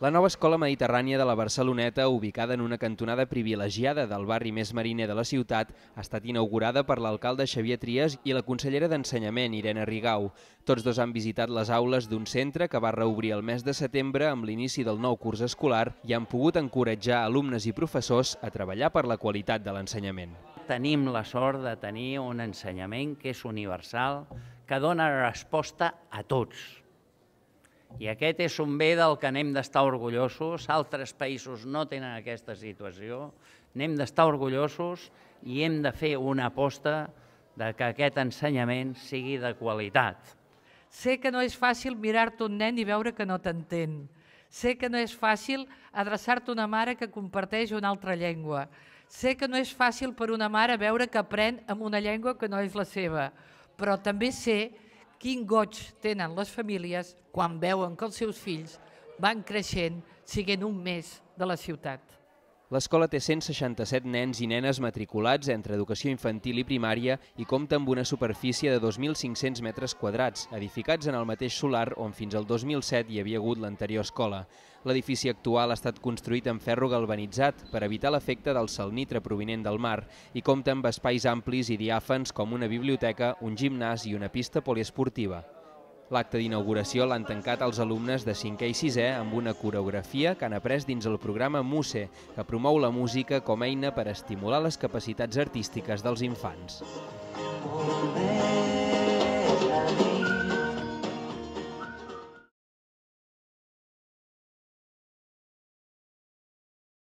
La nova escola mediterrània de la Barceloneta, ubicada en una cantonada privilegiada del barri més mariner de la ciutat, ha estat inaugurada per l'alcalde Xavier Trias i la consellera d'Ensenyament, Irene Rigau. Tots dos han visitat les aules d'un centre que va reobrir el mes de setembre amb l'inici del nou curs escolar i han pogut encoratjar alumnes i professors a treballar per la qualitat de l'ensenyament. Tenim la sort de tenir un ensenyament que és universal, que dona resposta a tots, i aquest és un bé del que anem d'estar orgullosos, altres països no tenen aquesta situació, Anem d'estar orgullosos i hem de fer una aposta de que aquest ensenyament sigui de qualitat. Sé que no és fàcil mirar-te un nen i veure que no t'entén. Sé que no és fàcil adreçar-te una mare que comparteix una altra llengua. Sé que no és fàcil per una mare veure que aprèn amb una llengua que no és la seva, però també sé que quin goig tenen les famílies quan veuen que els seus fills van creixent siguent un més de la ciutat. L'escola té 167 nens i nenes matriculats entre educació infantil i primària i compta amb una superfície de 2.500 metres quadrats, edificats en el mateix solar on fins al 2007 hi havia hagut l'anterior escola. L'edifici actual ha estat construït amb ferro galvanitzat per evitar l'efecte del salnitre provinent del mar i compta amb espais amplis i diàfans com una biblioteca, un gimnàs i una pista poliesportiva. L'acte d'inauguració l'han tancat els alumnes de 5è i 6è amb una coreografia que han après dins el programa MUSE, que promou la música com a eina per estimular les capacitats artístiques dels infants. Oh,